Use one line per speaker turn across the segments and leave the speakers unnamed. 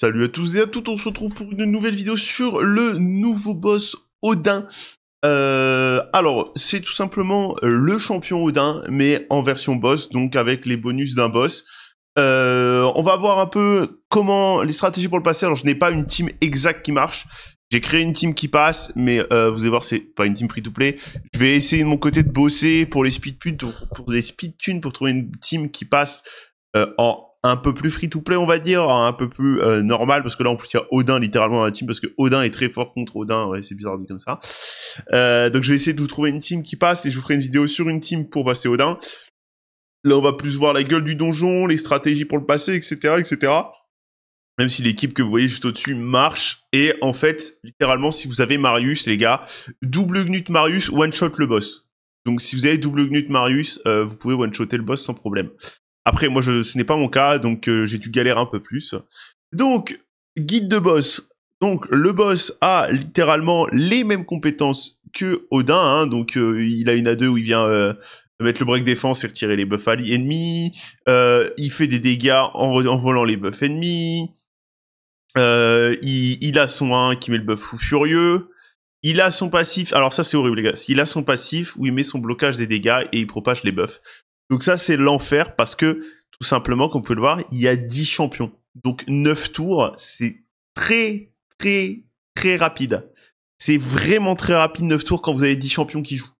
Salut à tous et à toutes, on se retrouve pour une nouvelle vidéo sur le nouveau boss Odin. Euh, alors, c'est tout simplement le champion Odin, mais en version boss, donc avec les bonus d'un boss. Euh, on va voir un peu comment les stratégies pour le passer. Alors, je n'ai pas une team exacte qui marche. J'ai créé une team qui passe, mais euh, vous allez voir, c'est pas une team free-to-play. Je vais essayer de mon côté de bosser pour les speed pour, les speed pour trouver une team qui passe en un peu plus free-to-play, on va dire, hein, un peu plus euh, normal, parce que là, en plus, il y a Odin littéralement dans la team, parce que Odin est très fort contre Odin, ouais, c'est bizarre dit comme ça. Euh, donc, je vais essayer de vous trouver une team qui passe, et je vous ferai une vidéo sur une team pour passer Odin. Là, on va plus voir la gueule du donjon, les stratégies pour le passer, etc., etc. Même si l'équipe que vous voyez juste au-dessus marche. Et en fait, littéralement, si vous avez Marius, les gars, double gnut Marius, one-shot le boss. Donc si vous avez double gnut Marius, euh, vous pouvez one-shotter le boss sans problème. Après, moi, ce n'est pas mon cas, donc euh, j'ai dû galérer un peu plus. Donc, guide de boss. Donc, le boss a littéralement les mêmes compétences que Odin. Hein. donc, euh, il a une à deux où il vient euh, mettre le break défense et retirer les buffs ennemis. il fait des dégâts en, volant les buffs ennemis. Il, il, a son 1 qui met le buff furieux. Il a son passif, alors ça c'est horrible les gars, il a son passif où il met son blocage des dégâts et il propage les buffs. Donc ça, c'est l'enfer parce que, tout simplement, comme vous pouvez le voir, il y a 10 champions. Donc 9 tours, c'est très, très, très rapide. C'est vraiment très rapide 9 tours quand vous avez 10 champions qui jouent.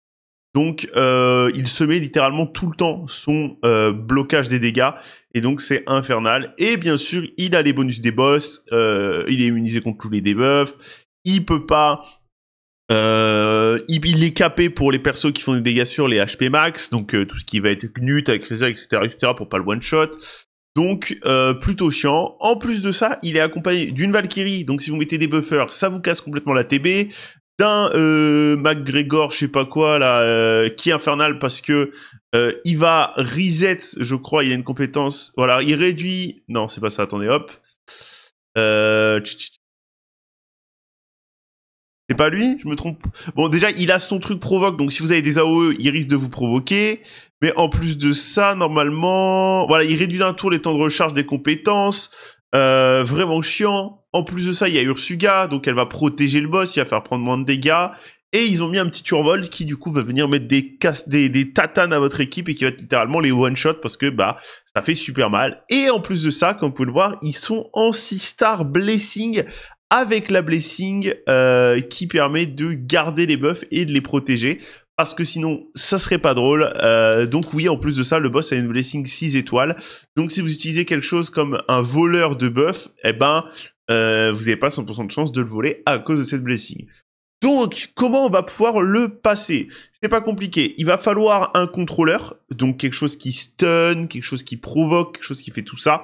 Donc euh, il se met littéralement tout le temps son euh, blocage des dégâts et donc c'est infernal. Et bien sûr il a les bonus des boss, euh, il est immunisé contre tous les debuffs, il peut pas euh, il, est capé pour les persos qui font des dégâts sur les HP max, donc euh, tout ce qui va être Knut, Aggressor, etc., etc., pour pas le one shot. Donc euh, plutôt chiant. En plus de ça, il est accompagné d'une Valkyrie, donc si vous mettez des buffers, ça vous casse complètement la TB. D'un McGregor, je sais pas quoi là, qui est infernal parce que il va reset, je crois, il a une compétence. Voilà, il réduit. Non, c'est pas ça. Attendez, hop. Euh... C'est pas lui Je me trompe Bon, déjà, il a son truc provoque, donc si vous avez des AOE, il risque de vous provoquer. Mais en plus de ça, normalement... Voilà, il réduit d'un tour les temps de recharge des compétences. Euh, vraiment chiant. En plus de ça, il y a Ursuga, donc elle va protéger le boss, il va faire prendre moins de dégâts. Et ils ont mis un petit Turvol qui, du coup, va venir mettre des, casse des, tatanes à votre équipe et qui va être littéralement les one-shot parce que, bah, ça fait super mal. Et en plus de ça, comme vous pouvez le voir, ils sont en 6-star blessing avec la blessing euh, qui permet de garder les buffs et de les protéger parce que sinon ça serait pas drôle. Euh, donc oui, en plus de ça, le boss a une blessing 6 étoiles. Donc si vous utilisez quelque chose comme un voleur de buff, eh ben euh, vous n'avez pas 100% de chance de le voler à cause de cette blessing. Donc, comment on va pouvoir le passer C'est pas compliqué. Il va falloir un contrôleur, donc quelque chose qui stun, quelque chose qui provoque, quelque chose qui fait tout ça.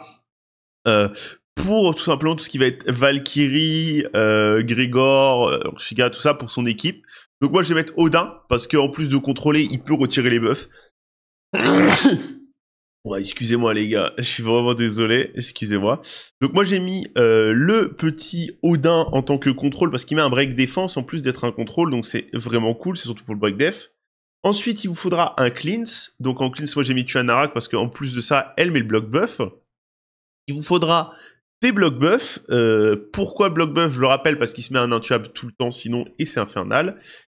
Euh, pour tout simplement tout ce qui va être Valkyrie, euh, Grégor, Shiga, euh, tout ça pour son équipe. Donc moi je vais mettre Odin parce qu'en plus de contrôler, il peut retirer les buffs. ouais, excusez-moi les gars, je suis vraiment désolé, excusez-moi. Donc moi j'ai mis euh, le petit Odin en tant que contrôle parce qu'il met un break défense en plus d'être un contrôle, donc c'est vraiment cool, c'est surtout pour le break def. Ensuite, il vous faudra un Cleans. Donc en Cleans, moi j'ai mis Tuanarak parce qu'en plus de ça, elle met le bloc buff. Il vous faudra des blocs buffs. Euh, pourquoi blockbuff Je le rappelle parce qu'il se met un intuable tout le temps sinon et c'est infernal.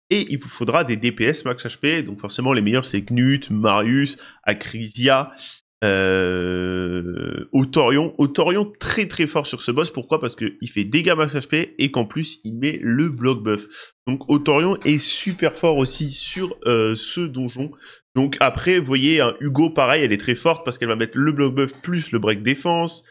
Et il vous faudra des DPS max HP. Donc forcément les meilleurs c'est Gnut, Marius, Acrisia, euh, Autorion. Autorion très très fort sur ce boss. Pourquoi Parce qu'il fait dégâts max HP et qu'en plus il met le bloc buff. Donc Autorion est super fort aussi sur euh, ce donjon. Donc après, vous voyez, un hein, Hugo pareil, elle est très forte parce qu'elle va mettre le bloc buff plus le break défense.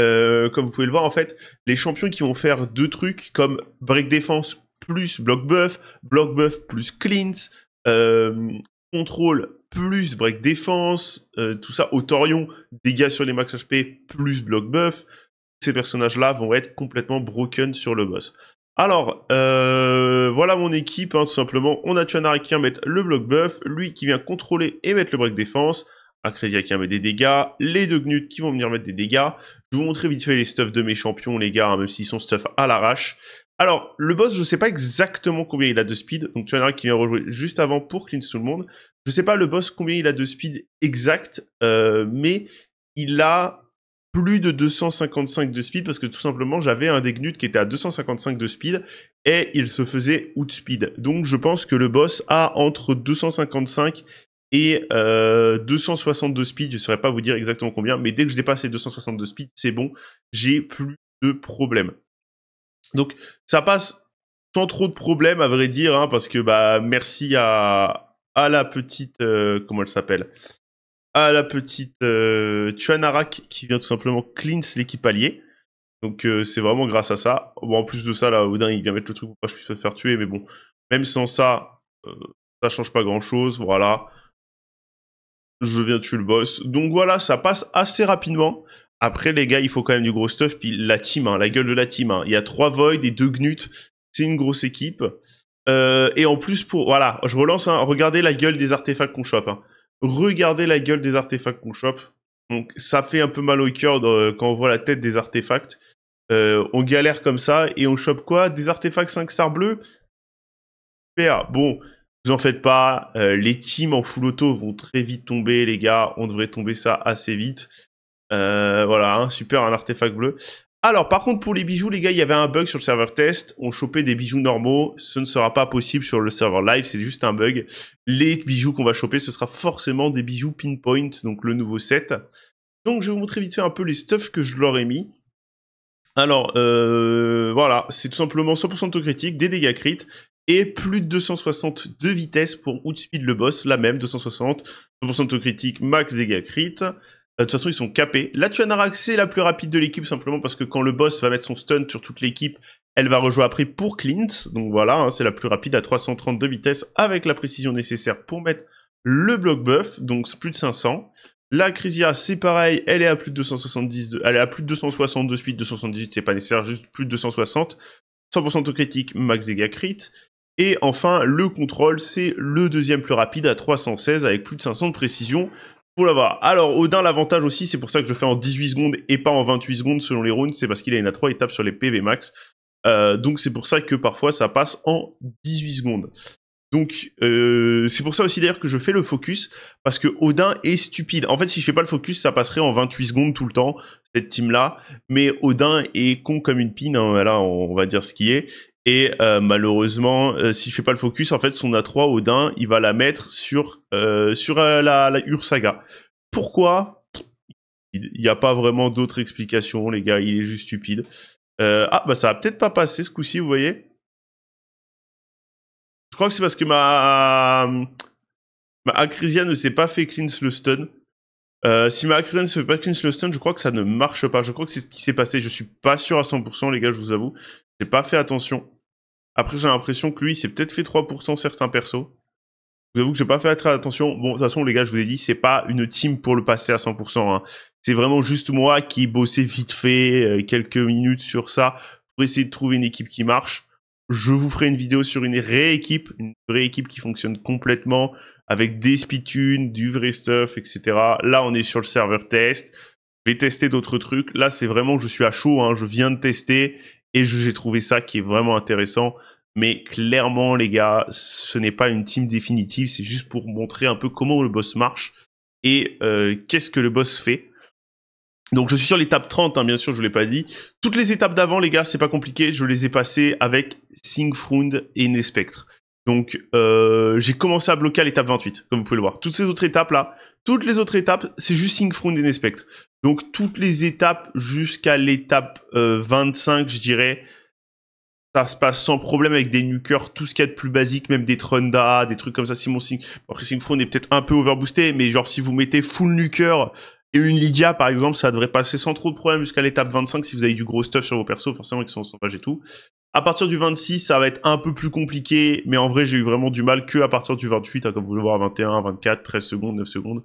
Euh, comme vous pouvez le voir, en fait, les champions qui vont faire deux trucs comme break défense plus block buff, block buff plus cleanse, euh, contrôle plus break défense, euh, tout ça, Autorion, dégâts sur les max HP plus block buff, ces personnages-là vont être complètement broken sur le boss. Alors, voilà mon équipe, hein, tout simplement. On a Tuanara qui vient mettre le block buff, lui qui vient contrôler et mettre le break défense. Acrésia qui met des dégâts, les deux Gnut qui vont venir mettre des dégâts. Je vais vous montrer vite fait les stuffs de mes champions, les gars, hein, même s'ils sont stuff à l'arrache. Alors, le boss, je sais pas exactement combien il a de speed, donc tu en qui vient rejouer juste avant pour clean tout le monde. Je sais pas le boss combien il a de speed exact, euh, mais il a plus de 255 de speed parce que tout simplement j'avais un des Gnut qui était à 255 de speed et il se faisait out speed. Donc je pense que le boss a entre 255 et 262 euh, speed, je ne saurais pas vous dire exactement combien, mais dès que je dépasse les 262 speed, c'est bon, j'ai plus de problème. Donc ça passe sans trop de problèmes à vrai dire, hein, parce que bah merci à, à la petite euh, comment elle s'appelle, à la petite euh, Tuanarak qui vient tout simplement cleanse l'équipe alliée. Donc c'est vraiment grâce à ça. Bon en plus de ça là, Odin il vient mettre le truc pour pas que je puisse me faire tuer, mais bon même sans ça, ça change pas grand chose, voilà je viens tuer le boss. Donc voilà, ça passe assez rapidement. Après, les gars, il faut quand même du gros stuff. Puis la team, hein, la gueule de la team. Hein. Il y a trois Void et deux Gnuts. C'est une grosse équipe. Euh, et en plus, pour voilà, je relance. Hein. regardez la gueule des artefacts qu'on chope. Regardez la gueule des artefacts qu'on chope. Donc ça fait un peu mal au cœur euh, quand on voit la tête des artefacts. Euh, on galère comme ça et on chope quoi Des artefacts 5 stars bleus Super. Bon, vous en faites pas, euh, les teams en full auto vont très vite tomber, les gars. On devrait tomber ça assez vite. Euh, voilà, hein, super, un artefact bleu. Alors, par contre, pour les bijoux, les gars, il y avait un bug sur le serveur test. On chopait des bijoux normaux. Ce ne sera pas possible sur le serveur live. C'est juste un bug. Les bijoux qu'on va choper, ce sera forcément des bijoux pinpoint, donc le nouveau set. Donc, je vais vous montrer vite fait un peu les stuffs que je leur ai mis. Alors, euh, voilà, c'est tout simplement 100% de critique, des dégâts crit, et plus de 260 de vitesse pour outspeed le boss, la même 260, 100% de critique, max dégâts crit. Euh, de toute façon, ils sont capés. La tu c'est la plus rapide de l'équipe, simplement parce que quand le boss va mettre son stun sur toute l'équipe, elle va rejouer après pour Clint. Donc voilà, hein, c'est la plus rapide à 330 de vitesse avec la précision nécessaire pour mettre le bloc buff, donc plus de 500. La Crisia, c'est pareil, elle est à plus de 270, elle est à plus de 260 de speed, 278, c'est pas nécessaire, juste plus de 260. 100% critique, max dégâts crit. Et enfin, le contrôle, c'est le deuxième plus rapide à 316 avec plus de 500 de précision pour l'avoir. Alors, Odin, l'avantage aussi, c'est pour ça que je fais en 18 secondes et pas en 28 secondes selon les rounds, c'est parce qu'il a une A3, étapes sur les PV max. Euh, donc c'est pour ça que parfois ça passe en 18 secondes. Donc euh, c'est pour ça aussi d'ailleurs que je fais le focus, parce que Odin est stupide. En fait si je fais pas le focus ça passerait en 28 secondes tout le temps, cette team là, mais Odin est con comme une pine, hein. on va dire ce qui est, et euh, malheureusement, euh, s'il ne fait pas le focus, en fait, son A3 Odin, il va la mettre sur euh, sur la, Ursaga. Pourquoi Il n'y a pas vraiment d'autres explications, les gars. Il est juste stupide. ah bah ça va peut-être pas passer ce coup-ci, vous voyez. Je crois que c'est parce que ma ma Acrisia ne s'est pas fait cleanse le stun. si ma Acrisia ne se fait pas cleanse le stun, je crois que ça ne marche pas. Je crois que c'est ce qui s'est passé. Je suis pas sûr à 100%, les gars, je vous avoue. J'ai pas fait attention. Après, j'ai l'impression que lui, c'est peut-être fait 3% certains persos. Je vous avoue que j'ai pas fait très attention. Bon, de toute façon, les gars, je vous ai dit, c'est pas une team pour le passer à 100%. Hein. C'est vraiment juste moi qui bossais vite fait euh, quelques minutes sur ça pour essayer de trouver une équipe qui marche. Je vous ferai une vidéo sur une rééquipe, une vraie équipe qui fonctionne complètement avec des spitunes, du vrai stuff, etc. Là, on est sur le serveur test. Je vais tester d'autres trucs. Là, c'est vraiment, je suis à chaud. Hein. Je viens de tester et j'ai trouvé ça qui est vraiment intéressant. Mais clairement, les gars, ce n'est pas une team définitive. C'est juste pour montrer un peu comment le boss marche et euh, qu'est-ce que le boss fait. Donc je suis sur l'étape 30, hein, bien sûr, je ne l'ai pas dit. Toutes les étapes d'avant, les gars, c'est pas compliqué, je les ai passées avec Singfrund et Nespectre. Donc euh, j'ai commencé à bloquer à l'étape 28, comme vous pouvez le voir. Toutes ces autres étapes là, toutes les autres étapes, c'est juste front et Nespectre. Donc toutes les étapes jusqu'à l'étape 25, euh, je dirais, ça se passe sans problème avec des nukers, tout ce qu'il y a de plus basique, même des Trunda, des trucs comme ça. Si mon est peut-être un peu overboosté, mais genre si vous mettez full nuker et une Lydia par exemple, ça devrait passer sans trop de problème jusqu'à l'étape 25 si vous avez du gros stuff sur vos persos, forcément qui sont sauvages et tout. À partir du 26, ça va être un peu plus compliqué, mais en vrai, j'ai eu vraiment du mal que à partir du 28, hein, comme vous le voir à 21, 24, 13 secondes, 9 secondes.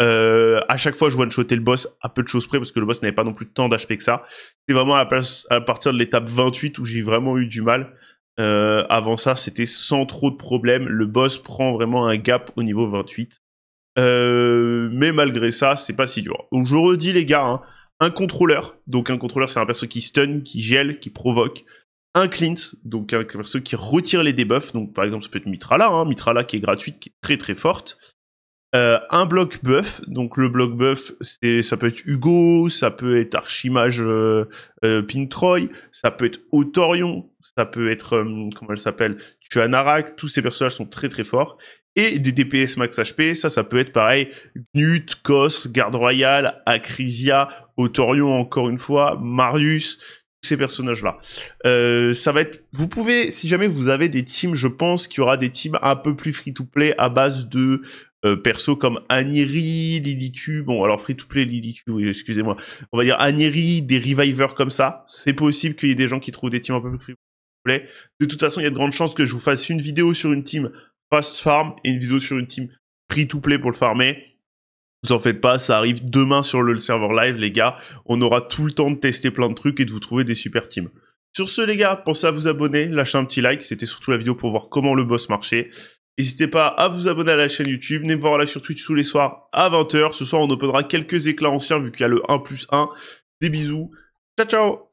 Euh, à chaque fois, je one-shotais le boss à peu de choses près parce que le boss n'avait pas non plus tant d'HP que ça. C'est vraiment à, partir de l'étape 28 où j'ai vraiment eu du mal. Euh, avant ça, c'était sans trop de problèmes. Le boss prend vraiment un gap au niveau 28. Euh, mais malgré ça, c'est pas si dur. Donc je redis les gars, hein. un contrôleur. Donc un contrôleur, c'est un perso qui stun, qui gèle, qui provoque un Clint, donc un perso qui retire les debuffs, donc par exemple ça peut être Mitrala, hein. Mitrala qui est gratuite, qui est très très forte. Euh, un bloc buff, donc le bloc buff, c'est ça peut être Hugo, ça peut être Archimage euh, euh Pintroy, ça peut être Autorion, ça peut être euh, comment elle s'appelle, Tuanarak, tous ces personnages sont très très forts. Et des DPS max HP, ça ça peut être pareil, Gnut, Kos, Garde Royale, Acrisia, Autorion encore une fois, Marius, ces personnages-là. Euh, ça va être, vous pouvez, si jamais vous avez des teams, je pense qu'il y aura des teams un peu plus free-to-play à base de perso euh, persos comme Aniri, Lilitu, bon alors free-to-play Lilitu, excusez-moi, on va dire Aniri, des revivers comme ça. C'est possible qu'il y ait des gens qui trouvent des teams un peu plus free-to-play. De toute façon, il y a de grandes chances que je vous fasse une vidéo sur une team fast farm et une vidéo sur une team free-to-play pour le farmer vous en faites pas, ça arrive demain sur le serveur live, les gars. On aura tout le temps de tester plein de trucs et de vous trouver des super teams. Sur ce, les gars, pensez à vous abonner, lâchez un petit like. C'était surtout la vidéo pour voir comment le boss marchait. N'hésitez pas à vous abonner à la chaîne YouTube. Venez me voir là sur Twitch tous les soirs à 20h. Ce soir, on opèdera quelques éclats anciens vu qu'il y a le 1 plus 1. Des bisous. Ciao, ciao